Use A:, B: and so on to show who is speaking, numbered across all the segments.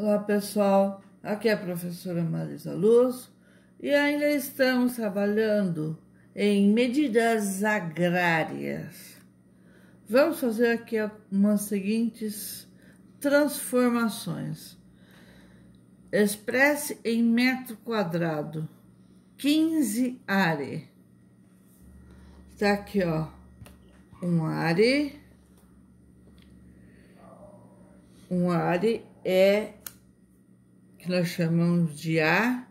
A: Olá pessoal, aqui é a professora Marisa Luz e ainda estamos trabalhando em medidas agrárias. Vamos fazer aqui umas seguintes transformações. Expresse em metro quadrado 15 are. Está aqui, ó, um are. Um are é que nós chamamos de A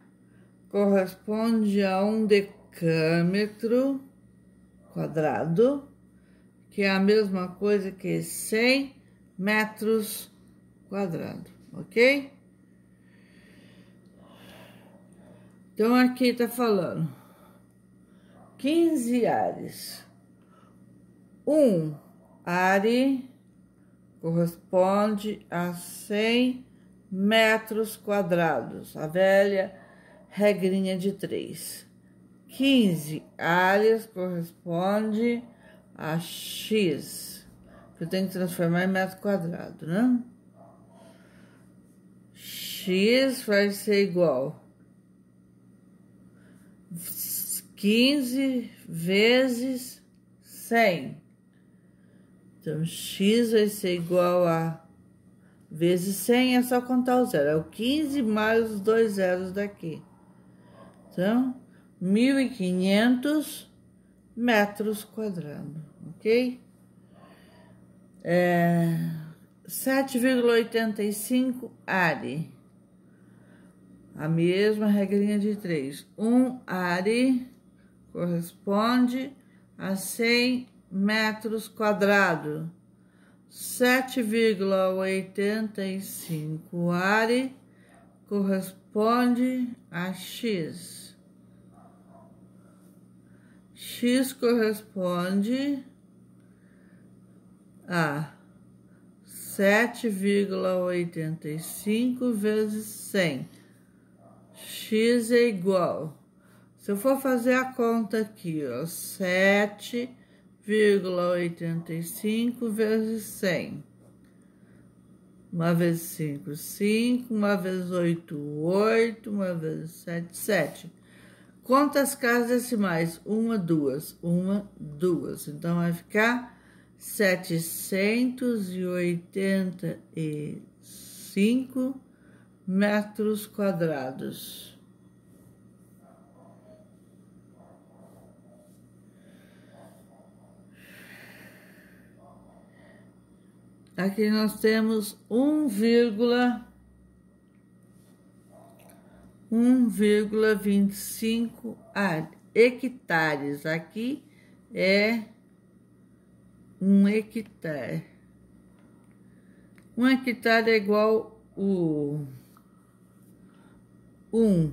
A: corresponde a um decâmetro quadrado, que é a mesma coisa que 100 metros quadrados, ok? Então aqui está falando 15 ares. Um are corresponde a 100 metros metros quadrados, a velha regrinha de 3. 15 áreas corresponde a x, que eu tenho que transformar em metro quadrado, né? x vai ser igual a 15 vezes 100. Então, x vai ser igual a Vezes 100 é só contar o zero. É o 15 mais os dois zeros daqui. Então, 1.500 metros quadrados, ok? É, 7,85 are. A mesma regrinha de 3. 1 um are corresponde a 100 metros quadrados. 7,85 are corresponde a x. x corresponde a 7,85 vezes 100. x é igual. Se eu for fazer a conta aqui, ó, 7 1,85 vezes 100. Uma vez 5, 5. Uma vez 8, 8. Uma vez 7, 7. Quantas casas decimais. Uma, duas. Uma, duas. Então, vai ficar 785 metros quadrados. Aqui nós temos 1,25 hectares. Aqui é um hectare. Um hectare é igual o um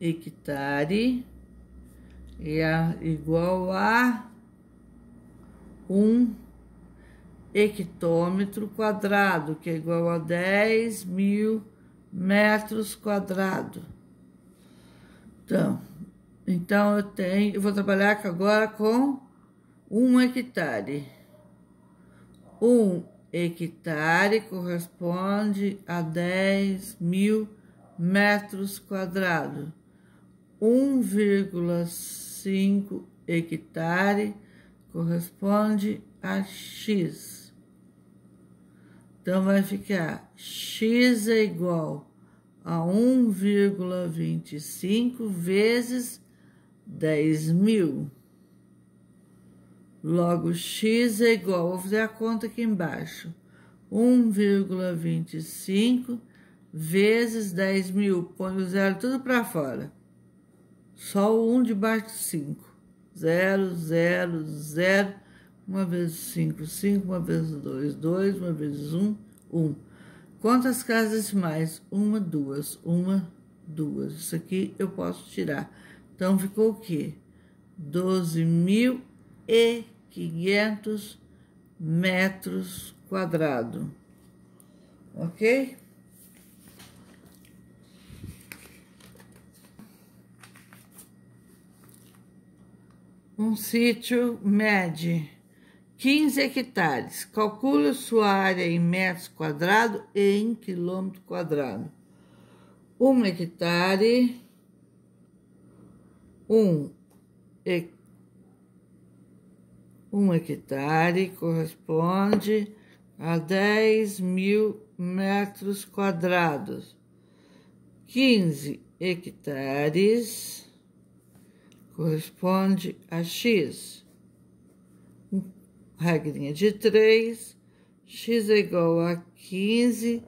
A: hectare é igual a um hectômetro quadrado, que é igual a 10 mil metros quadrados. Então, então eu tenho, eu vou trabalhar agora com um hectare. Um hectare corresponde a 10 mil metros quadrados. 1,5 hectare corresponde a x. Então, vai ficar x é igual a 1,25 vezes 10 mil. Logo, x é igual, vou fazer a conta aqui embaixo, 1,25 vezes 10 mil, põe o zero tudo para fora, só o 1 debaixo de 5. 0, 0, 0, 1 vezes 5, 5, 1 vezes 2, 2, uma vezes 1, 1. Quantas casas mais? Uma, duas, uma, duas. Isso aqui eu posso tirar. Então ficou o quê? 12.500 metros quadrados. Ok? um sítio mede 15 hectares. Calcule sua área em metros quadrados e em quilômetro quadrado. um hectare, um, um hectare corresponde a 10 mil metros quadrados. 15 hectares corresponde a x. Regrinha de 3, x é igual a 15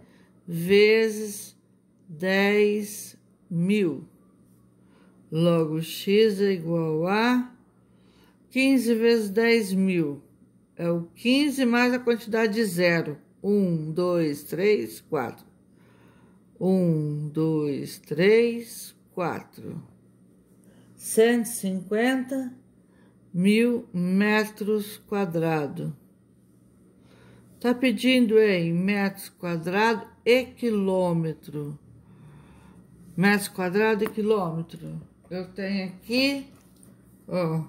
A: vezes 10 mil. Logo, x é igual a 15 vezes 10 mil. É o 15 mais a quantidade de zero. 1, 2, 3, 4. 1, 2, 3, 4. 150 mil metros quadrados. Tá pedindo em metros quadrados e quilômetro. Metros quadrados e quilômetro. Eu tenho aqui, ó.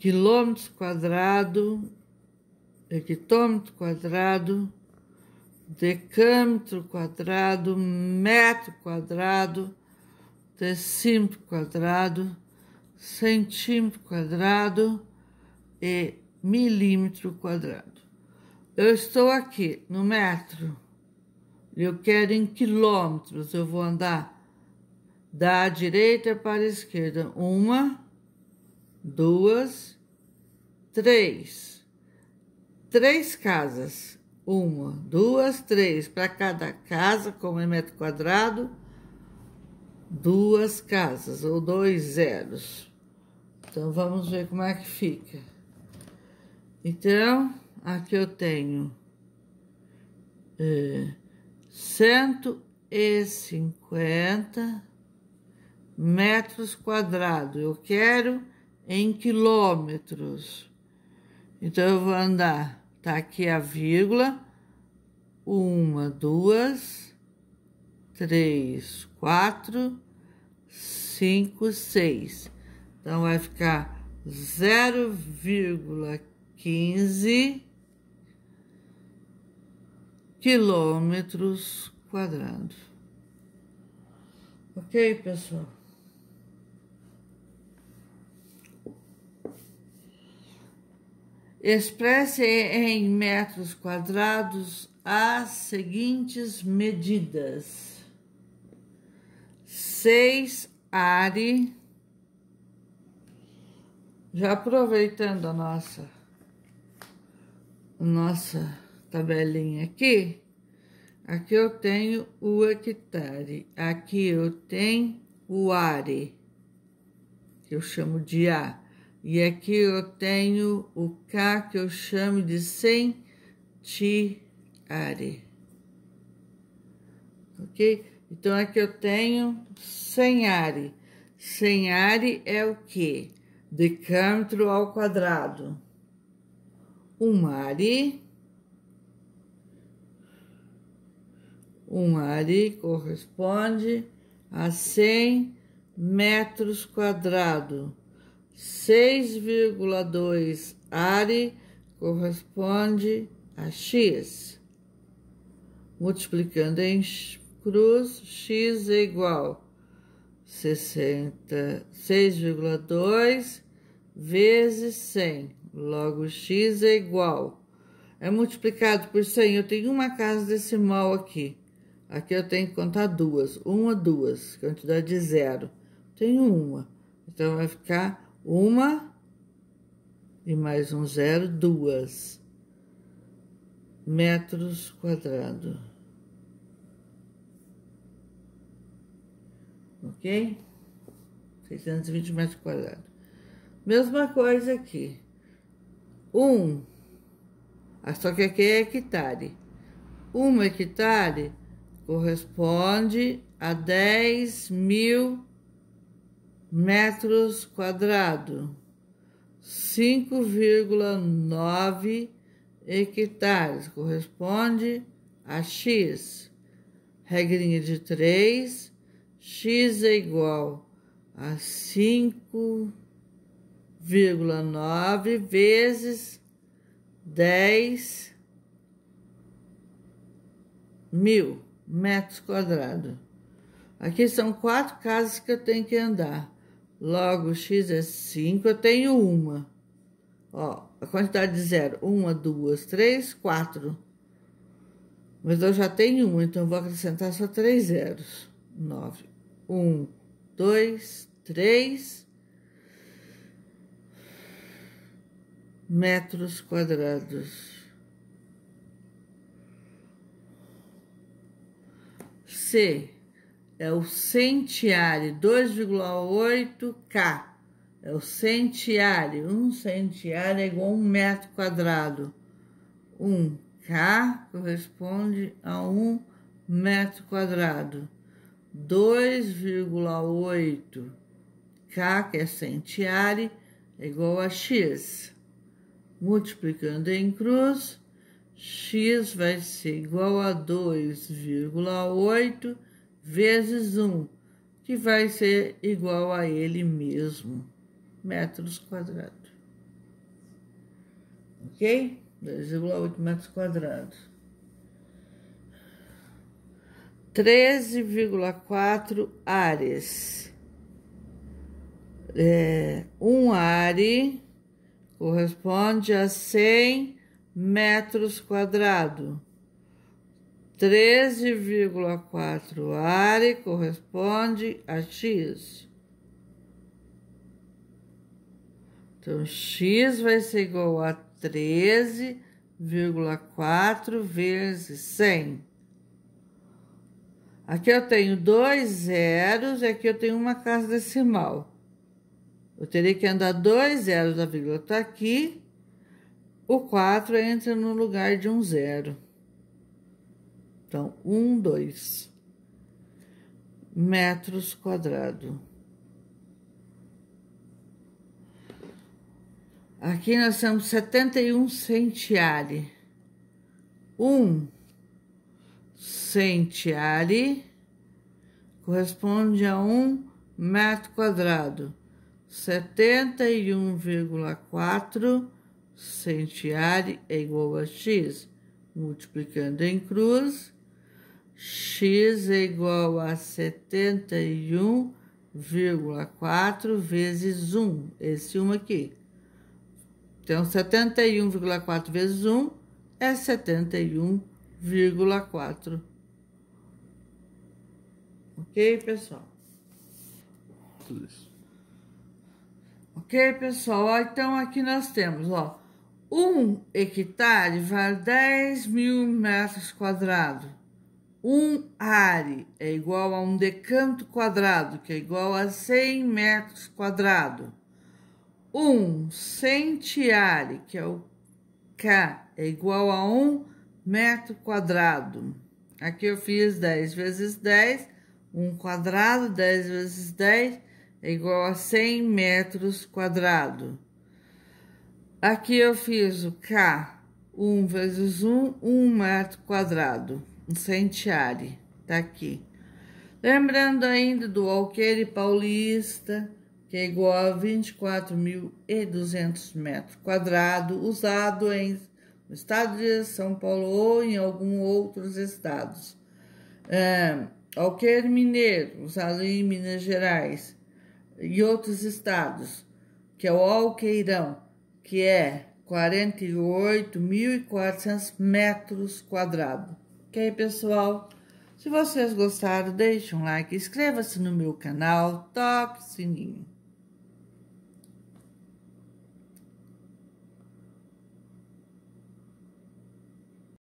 A: Quilômetros quadrado, hectômetro quadrado decâmetro quadrado, metro quadrado, decímetro quadrado, centímetro quadrado e milímetro quadrado. Eu estou aqui no metro, eu quero em quilômetros, eu vou andar da direita para a esquerda. Uma, duas, três. Três casas. Uma, duas, três para cada casa, como é metro quadrado, duas casas ou dois zeros. Então, vamos ver como é que fica. Então, aqui eu tenho é, 150 metros quadrados. Eu quero em quilômetros. Então, eu vou andar Tá aqui a vírgula. Uma, duas, três, quatro, cinco, seis. Então, vai ficar zero vírgula quinze quilômetros quadrados. Ok, pessoal? Expresse em metros quadrados as seguintes medidas: seis are, já aproveitando a nossa nossa tabelinha aqui, aqui eu tenho o hectare, aqui eu tenho o are, que eu chamo de A. E aqui eu tenho o K que eu chamo de sentiare. Ok? Então aqui eu tenho senhare. Senhare é o quê? Decâmetro ao quadrado. Um are. Um are corresponde a 100 metros quadrados 6,2 Ari corresponde a X. Multiplicando em cruz, X é igual a 6,2 vezes 100. Logo, X é igual. É multiplicado por 100. Eu tenho uma casa decimal aqui. Aqui eu tenho que contar duas. Uma, duas. Quantidade de zero. Tenho uma. Então, vai ficar uma e mais um zero, duas metros quadrados. Ok? 620 metros quadrados. Mesma coisa aqui. Um, ah, só que aqui é hectare. Um hectare corresponde a 10 mil metros quadrados, 5,9 hectares, corresponde a x. Regrinha de 3, x é igual a 5,9 vezes 10 mil metros quadrados. Aqui são quatro casas que eu tenho que andar. Logo, x é 5, eu tenho uma. Ó, a quantidade de zero, uma, duas, três, quatro. Mas eu já tenho um, então eu vou acrescentar só três zeros. Nove. Um, dois, três metros quadrados. C é o centiário, 2,8K. É o centiare, Um centiare é igual a um metro quadrado. Um K corresponde a um metro quadrado. 2,8 K, que é centiare, é igual a X. Multiplicando em cruz, X vai ser igual a 2,8 vezes um, que vai ser igual a ele mesmo, metros quadrados. Ok? 2,8 metros quadrados. 13,4 ares. É, um are corresponde a 100 metros quadrados. 13,4 are corresponde a x. Então, x vai ser igual a 13,4 vezes 100. Aqui eu tenho dois zeros e aqui eu tenho uma casa decimal. Eu teria que andar dois zeros, a vírgula está aqui. O 4 entra no lugar de um zero. Então, um, dois metros quadrados. Aqui nós temos 71 centiare. Um centiare corresponde a um metro quadrado. 71,4 centiare é igual a x. Multiplicando em cruz, x é igual a 71,4 vezes 1, esse 1 aqui. Então, 71,4 vezes 1 é 71,4. Ok, pessoal? Tudo isso. Ok, pessoal? então, aqui nós temos, ó, um hectare vale 10 mil metros quadrados. Um are é igual a um decanto quadrado, que é igual a 100 metros quadrados. Um centiare, que é o K, é igual a um metro quadrado. Aqui eu fiz 10 vezes 10, um quadrado, 10 vezes 10 é igual a 100 metros quadrados. Aqui eu fiz o K, 1 vezes 1, 1 metro quadrado. Sentiari, tá aqui. Lembrando ainda do Alqueire Paulista, que é igual a 24.200 metros quadrados, usado em, no estado de São Paulo ou em alguns outros estados. É, Alqueire Mineiro, usado em Minas Gerais e outros estados, que é o Alqueirão, que é 48.400 metros quadrados Ok, pessoal? Se vocês gostaram, deixe um like, inscreva-se no meu canal, toque o sininho.